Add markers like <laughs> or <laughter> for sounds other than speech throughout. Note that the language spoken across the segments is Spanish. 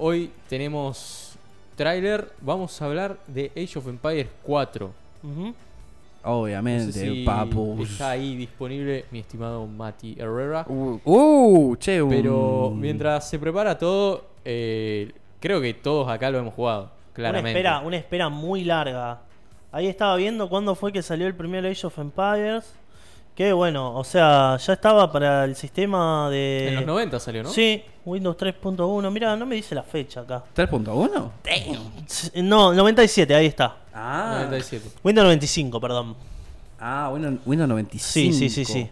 Hoy tenemos tráiler, vamos a hablar de Age of Empires 4. Obviamente, papu. Está ahí disponible mi estimado Mati Herrera. Uh, uh Pero mientras se prepara todo, eh, creo que todos acá lo hemos jugado, claramente. Una espera, una espera muy larga. Ahí estaba viendo cuándo fue que salió el primer Age of Empires. Qué bueno, o sea, ya estaba para el sistema de... En los 90 salió, ¿no? Sí, Windows 3.1. Mira, no me dice la fecha acá. ¿3.1? No, 97, ahí está. Ah, 97. Windows 95, perdón. Ah, Windows, Windows 95. Sí, sí, sí, sí.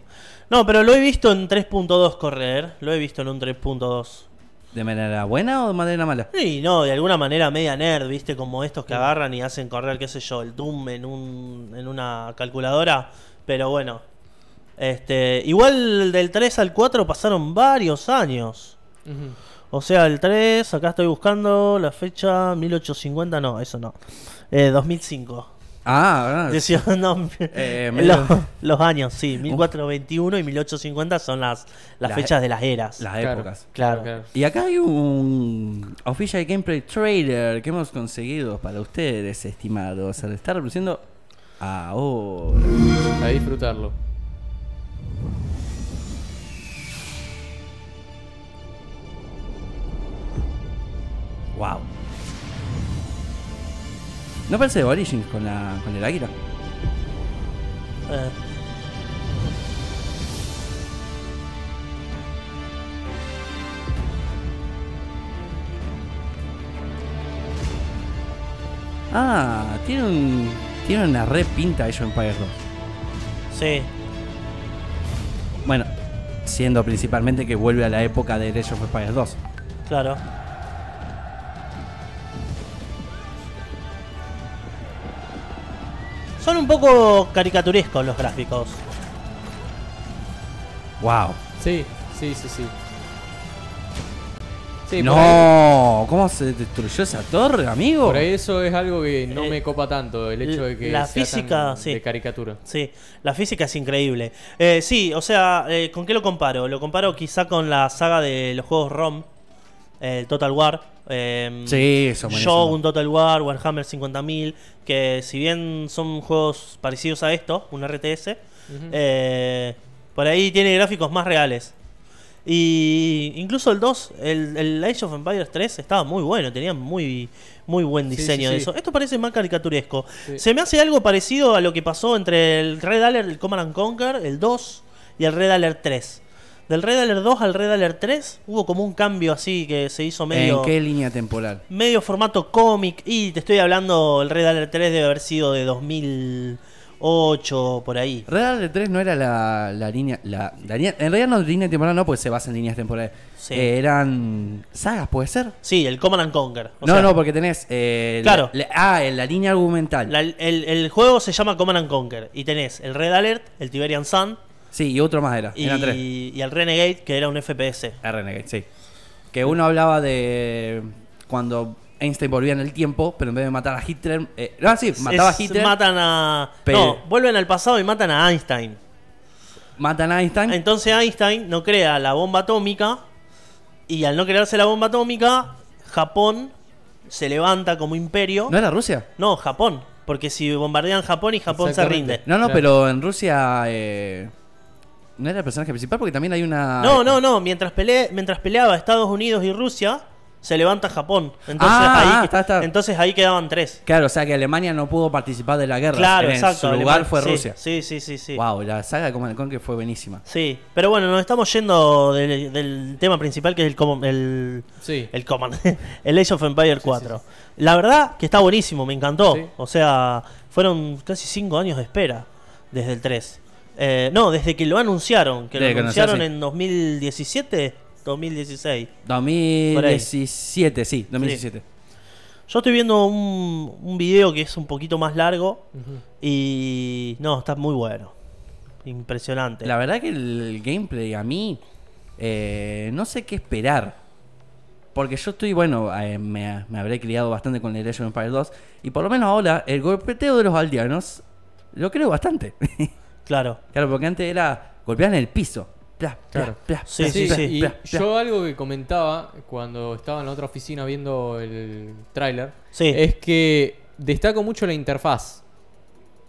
No, pero lo he visto en 3.2 correr. Lo he visto en un 3.2. ¿De manera buena o de manera mala? Sí, no, de alguna manera media nerd, ¿viste? Como estos que agarran y hacen correr, qué sé yo, el Doom en, un, en una calculadora. Pero bueno, este, igual del 3 al 4 pasaron varios años. O sea, el 3, acá estoy buscando la fecha 1850, no, eso no. 2005. Eh, ah, verdad. <laughs> no, eh, <laughs> los, años, sí, 1421 uh. y 1850 son las, las, fechas e- de las eras. Las épocas. Claro. Y acá hay un Official Gameplay Trailer que hemos conseguido para ustedes, estimados. Se está reproduciendo ahora. A disfrutarlo. Wow. ¿No parece de Origins con, la, con el águila? Eh. Ah, tiene un, tiene una repinta pinta eso en Pires 2. Sí. Bueno, siendo principalmente que vuelve a la época de Age of 2. Claro. un poco caricaturescos los gráficos. Wow. Sí, sí, sí, sí. sí no, ¿cómo se destruyó esa torre, amigo? Por eso es algo que no eh, me copa tanto, el hecho de que la sea física tan de caricatura. Sí, la física es increíble. Eh, sí, o sea, eh, ¿con qué lo comparo? Lo comparo quizá con la saga de los juegos ROM, el Total War. Eh, sí, Shogun, Total War, Warhammer 50.000, que si bien son juegos parecidos a esto, un RTS, eh, por ahí tiene gráficos más reales. Y incluso el 2, el, Age of Empires 3 estaba muy bueno, tenía muy, muy buen diseño eso. Esto parece más caricaturesco. Se me hace algo parecido a lo que pasó entre el Red Alert, el Command Conquer, el 2 y el Red Alert 3. Del Red Alert 2 al Red Alert 3 hubo como un cambio así que se hizo medio. ¿En qué línea temporal? Medio formato cómic. Y te estoy hablando, el Red Alert 3 debe haber sido de 2008, por ahí. Red Alert 3 no era la, línea, la, En realidad no línea temporal, no, pues se basa en líneas temporales. Eh, eran sagas, ¿puede ser? Sí, el Command and Conquer. no, no, porque tenés. Eh, claro. ah, la línea argumental. el, juego se llama Command and Conquer. Y tenés el Red Alert, el Tiberian Sun, Sí, y otro más era. Y, al el Renegade, que era un FPS. El Renegade, sí. Que uno hablaba de cuando Einstein volvía en el tiempo, pero en vez de matar a Hitler. Ah, sí, mataba a Hitler. Matan a. no, vuelven al pasado y matan a Einstein. Matan a Einstein. Entonces Einstein no crea la bomba atómica. Y al no crearse la bomba atómica, Japón se levanta como imperio. ¿No era Rusia? No, Japón. Porque si bombardean Japón y Japón se rinde. No, no, pero en Rusia. Eh, no era el personaje principal porque también hay una. No, no, este- no. Mientras, pele... Mientras peleaba Estados Unidos y Rusia, se levanta Japón. Entonces, ah, ahí, ah, entonces ahí quedaban tres. Claro, o sea que Alemania no pudo participar de la guerra. Claro, exacto. Su lugar fue Rusia. Sí, sí, sí, sí. Wow, la saga de Command Conquer fue buenísima. Sí, pero bueno, nos estamos yendo del, tema principal que es el el, el, Command, <laughs> el Age of Empire 4. la verdad que está buenísimo, me encantó. O sea, fueron casi cinco años de espera desde el 3. Eh, no, desde que lo anunciaron, que lo anunciaron en 2017, 2016. 2017, sí, 2017. Yo estoy viendo un, video que es un poquito más largo y no, está muy bueno. Impresionante. La verdad que el gameplay a mí eh, no sé qué esperar. Porque yo estoy, bueno, eh, me, habré criado bastante con el Age of Empires 2. Y por lo menos ahora, el golpeteo de los aldeanos lo creo bastante. <laughs> Claro. Claro, porque antes era golpear en el piso. sí, sí, sí. yo algo que comentaba cuando estaba en la otra oficina viendo el tráiler es que destaco mucho la interfaz.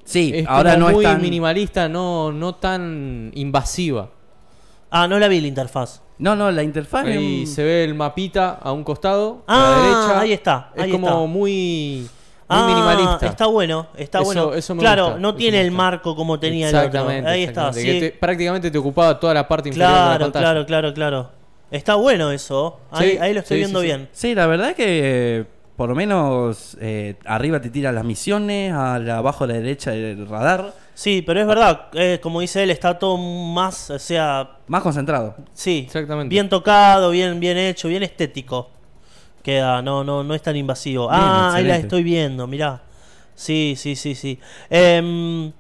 Sí, ahora no es muy minimalista, no, no tan invasiva. Ah, no la vi la interfaz. No, no, la interfaz. Y se ve el mapita a un costado, ah, a la ah, derecha. Ahí está. es como muy ah, minimalista. Está bueno, está bueno. claro, no tiene el marco como tenía el otro. Ahí está. Sí. prácticamente te ocupaba toda la parte inferior claro, de Claro, claro, claro. Está bueno eso. ¿oh? Ahí, lo estoy viendo bien. Sí, la verdad es que eh, por lo menos eh, arriba te tira las misiones, abajo a la derecha el radar. Sí, pero es verdad, como dice él, está todo más, o sea... Más concentrado. Sí, exactamente. Bien tocado, bien, bien hecho, bien estético queda, no, no, no es tan invasivo. ah, ahí la estoy viendo, mirá. Sí, sí, sí, sí. Em,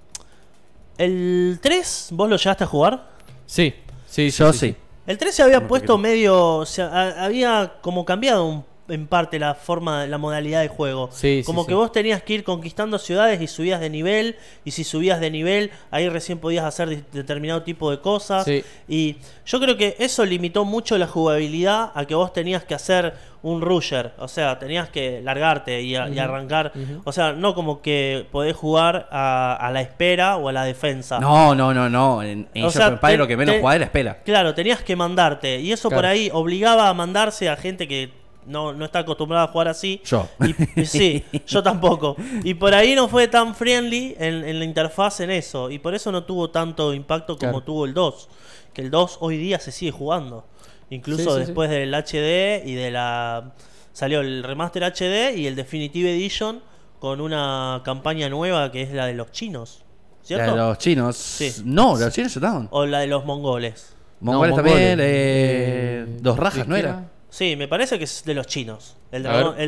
¿El 3 vos lo llegaste a jugar? Sí, sí, yo sí. El 3 se había puesto medio. O había como cambiado un en parte la forma, la modalidad de juego. Como que vos tenías que ir conquistando ciudades y subías de nivel, y si subías de nivel, ahí recién podías hacer determinado tipo de cosas. Y yo creo que eso limitó mucho la jugabilidad a que vos tenías que hacer un rusher, o sea, tenías que largarte y, arrancar, o sea, no como que podés jugar a, la espera o a la defensa. No, no, no, no, en, en lo que menos jugaba era espera. Claro, tenías que mandarte y eso por ahí obligaba a mandarse a gente que no, está acostumbrada a jugar así. Yo. sí, <laughs> yo tampoco. Y por ahí no fue tan friendly en, la interfaz en eso. Y por eso no tuvo tanto impacto como tuvo el 2. Que el 2 hoy día se sigue jugando. Incluso después del HD y de la... Salió el remaster HD y el Definitive Edition con una campaña nueva que es la de los chinos. ¿Cierto? La de los chinos. No, la de los chinos O la de los mongoles. Mongoles, también. Eh, dos rajas, ¿no era? Sí, me parece que es de los chinos. El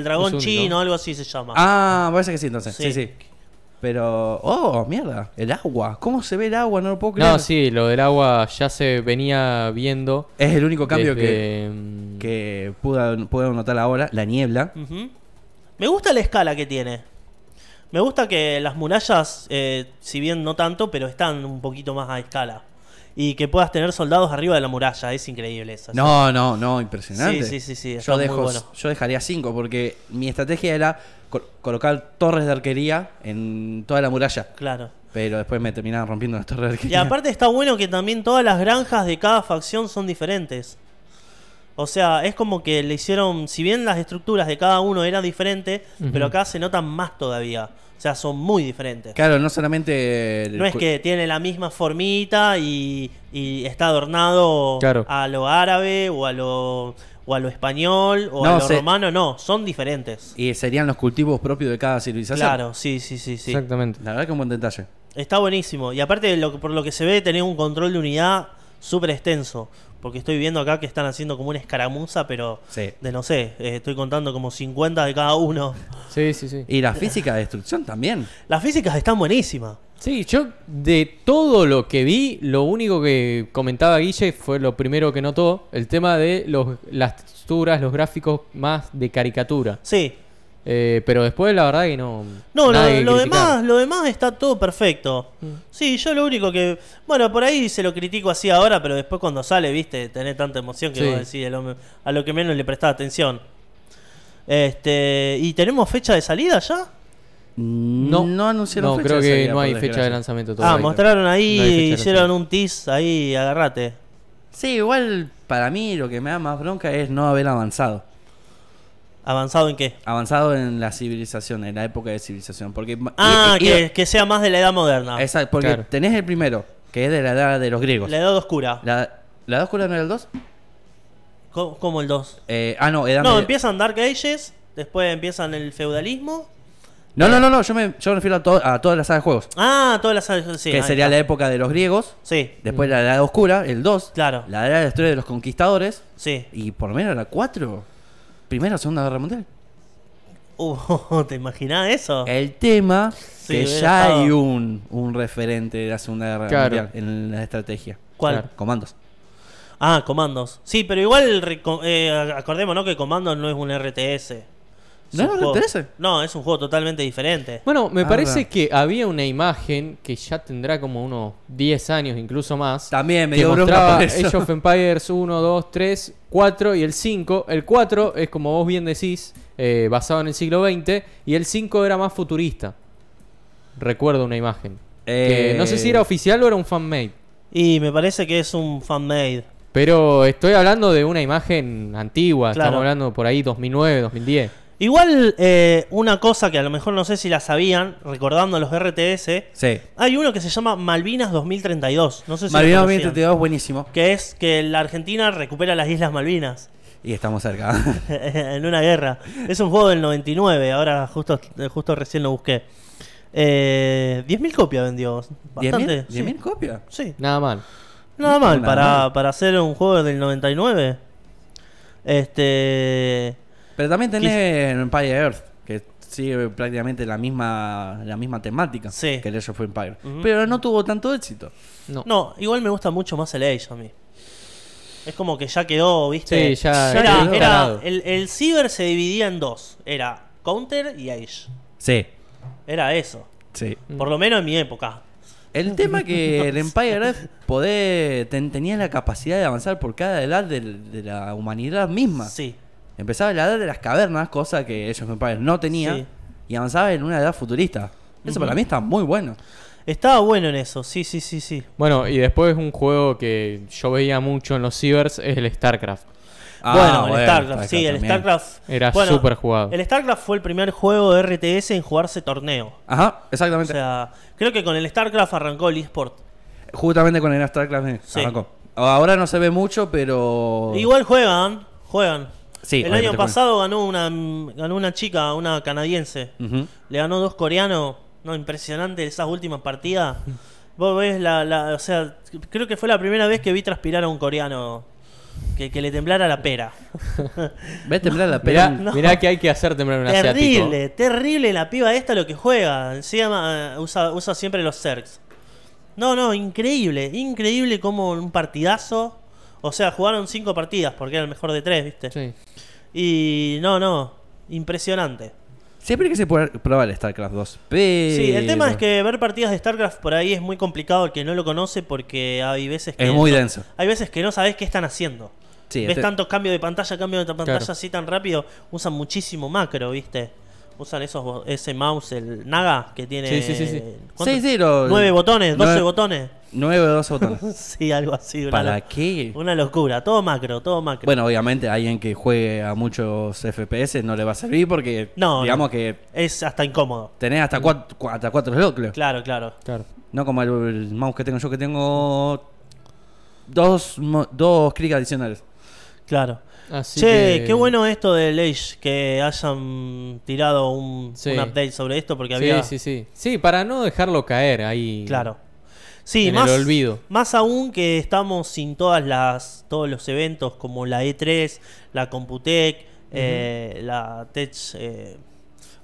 dragón, chino, algo así se llama. Ah, parece que sí, entonces. Sí, sí. Pero, oh, mierda, el agua. ¿Cómo se ve el agua? No lo puedo No, sí, lo del agua ya se venía viendo. Es el único cambio que, mm, que pude, notar ahora, la niebla. Me gusta la escala que tiene. Me gusta que las murallas, eh, si bien no tanto, pero están un poquito más a escala y que puedas tener soldados arriba de la muralla. Es increíble eso. No, no, no, impresionante. Sí, sí, sí, yo, dejaría cinco porque mi estrategia era colocar torres de arquería en toda la muralla. Claro. Pero después me terminaban rompiendo las torres de arquería. Y aparte está bueno que también todas las granjas de cada facción son diferentes. O sea, es como que le hicieron, si bien las estructuras de cada uno eran diferentes, pero acá se notan más todavía. O sea, son muy diferentes. Claro, no solamente... No es que tiene la misma formita y, está adornado a lo árabe o a lo, o lo español o a lo romano, no, son diferentes. Y serían los cultivos propios de cada civilización. Claro, sí, sí, sí. sí. Exactamente. La verdad que un buen detalle. Está buenísimo. Y aparte, por lo que se ve, tener un control de unidad súper extenso. Porque estoy viendo acá que están haciendo como una escaramuza, pero de no sé, eh, estoy contando como 50 de cada uno. Sí, sí, sí. Y la física de destrucción también. Las físicas están buenísimas. Sí, yo de todo lo que vi, lo único que comentaba Guille fue lo primero que notó, el tema de las texturas, los gráficos más de caricatura. Sí, eh, pero después la verdad que no. No, lo, demás, lo demás está todo perfecto. Mm. Sí, yo lo único que. Bueno, por ahí se lo critico así ahora, pero después cuando sale, viste, tenés tanta emoción que vos decís a lo, que menos le prestaba atención. Este, ¿Y tenemos fecha de salida ya? No, no anunciaron creo que ah, no hay fecha de lanzamiento todavía. Ah, mostraron ahí, hicieron un tease ahí, agarrate. Sí, igual para mí lo que me da más bronca es no haber avanzado. ¿Avanzado en qué? Avanzado en la civilización, en la época de civilización. Porque, ah, que, sea más de la edad moderna. Exacto, porque tenés el primero, que es de la edad de los griegos. La edad oscura. ¿La, edad oscura no era el 2? ¿Cómo, el 2? Eh, ah, no, edad No, empiezan Dark Ages, después empiezan el feudalismo. No, no, eh. no, no, yo me, yo refiero a, todas las toda de juegos. Ah, toda la saga sí. Que sería la época de los griegos. Sí. Después mm. la edad oscura, el 2. Claro. La edad de la historia de los conquistadores. Sí. Y por lo menos la 4. Primera o Segunda Guerra Mundial. Oh, <laughs> ¿Te imaginás eso? El tema que ya hay un, un, referente de la Segunda Guerra Mundial en la estrategia. ¿Cuál? Comandos. Ah, comandos. Sí, pero igual eh, acordémonos que comandos no es un RTS. No, no, interesa. No, es un juego totalmente diferente. Bueno, me ah, parece que había una imagen que ya tendrá como unos 10 años, incluso más. También me dio que mostraba of Empires 1, 2, 3, 4 y el 5. El 4 es como vos bien decís, eh, basado en el siglo XX, y el 5 era más futurista. Recuerdo una imagen. Eh, no sé si era oficial o era un fanmade. Y me parece que es un fanmade. Pero estoy hablando de una imagen antigua, estamos hablando por ahí 2009, 2010. Igual, eh, una cosa que a lo mejor no sé si la sabían, recordando los RTS, Sí. hay uno que se llama Malvinas 2032. No sé si Malvinas 2032, buenísimo. Que es que la Argentina recupera las Islas Malvinas Y estamos cerca. <laughs> en una guerra. Es un juego del 99, ahora justo, justo recién lo busqué. 10.000 eh, copias vendió. Bastante. ¿10.000 sí. copias? Sí. Nada mal. Nada mal para, mal. para hacer un juego del 99. Este. Pero también tenés el Empire Earth, que sigue prácticamente la misma, la misma temática que el Age of Empire. Pero no tuvo tanto éxito. No. no, igual me gusta mucho más el Age a mí. Es como que ya quedó, ¿viste? era, el, el Cyber se dividía en dos. Era Counter y Age. Sí. Era eso. Sí. Por lo menos en mi época. El <laughs> tema que el Empire Earth poder, tenía la capacidad de avanzar por cada edad de, de la humanidad misma. Sí empezaba en la edad de las cavernas, cosa que ellos me no tenían, y avanzaba en una edad futurista. Eso para mí está muy bueno. Estaba bueno en eso, sí, sí, sí, sí. Bueno, y después un juego que yo veía mucho en los cibers es el StarCraft. Ah, bueno, el StarCraft, sí, el StarCraft. Era súper jugado. El StarCraft fue el primer juego de RTS en jugarse torneo. Ajá, exactamente. O sea, creo que con el StarCraft arrancó el eSport. Justamente con el StarCraft eh, sí. arrancó. Ahora no se ve mucho, pero. Igual juegan, juegan el año pasado ganó una, ganó una chica, una canadiense. Le ganó dos coreanos. No, impresionante esas últimas partidas. Vos ves la, sea, creo que fue la primera vez que vi transpirar a un coreano. Que, le temblara la pera. <laughs> ¿Ves temblar la pera? <laughs> Mirá, que hay que hacer temblar un terrible, Terrible, terrible la piba esta lo que juega. Encima eh, usa, usa siempre los Zergs No, no, increíble. Increíble como un partidazo. O sea, jugaron cinco partidas porque era el mejor de tres, ¿viste? Sí. Y no, no. Impresionante. Siempre que se puede probar el StarCraft 2. Sí, el tema es que ver partidas de StarCraft por ahí es muy complicado el que no lo conoce porque hay veces que. Es muy denso. Hay veces que no sabes qué están haciendo. Sí, Ves tanto este tantos cambios de pantalla, cambios de pantalla así tan rápido. Usan muchísimo macro, ¿viste? usan esos ese mouse, el Naga, que tiene nueve botones, 12 botones. 9 o doce botones. <laughs> sí, algo así. ¿Para qué? Una locura, todo macro, todo macro. Bueno, obviamente alguien que juegue a muchos FPS no le va a servir porque digamos que... Es hasta incómodo. Tenés hasta cuatro, hasta cuatro Claro, claro, No como el, mouse que tengo yo que tengo dos, dos clics adicionales. Claro che, qué bueno esto de Leish que hayan tirado un, update sobre esto, porque había... Sí, sí, sí. para no dejarlo caer ahí. Claro. Sí, más, olvido. más aún que estamos sin todas las, todos los eventos como la E3, la Computec, eh, la Tech... Eh,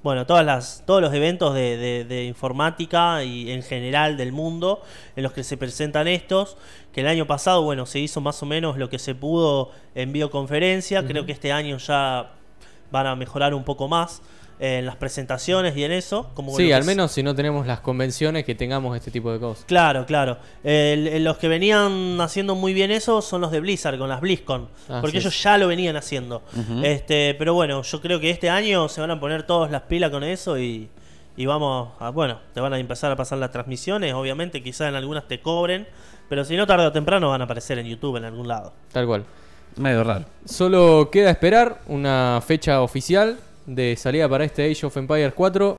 bueno, todas las, todos los eventos de, informática y en general del mundo en los que se presentan estos, que el año pasado, bueno, se hizo más o menos lo que se pudo en videoconferencia, creo que este año ya van a mejorar un poco más en las presentaciones y en eso. Como sí, al menos si no tenemos las convenciones que tengamos este tipo de cosas. Claro, claro. los que venían haciendo muy bien eso son los de Blizzard con las BlizzCon, porque ellos ya lo venían haciendo. este, pero bueno, yo creo que este año se van a poner todas las pilas con eso y, vamos a, bueno, te van a empezar a pasar las transmisiones, obviamente quizás en algunas te cobren, pero si no tarde o temprano van a aparecer en YouTube en algún lado. Tal cual. Medio raro. Solo queda esperar una fecha oficial de salida para este Age of Empires 4.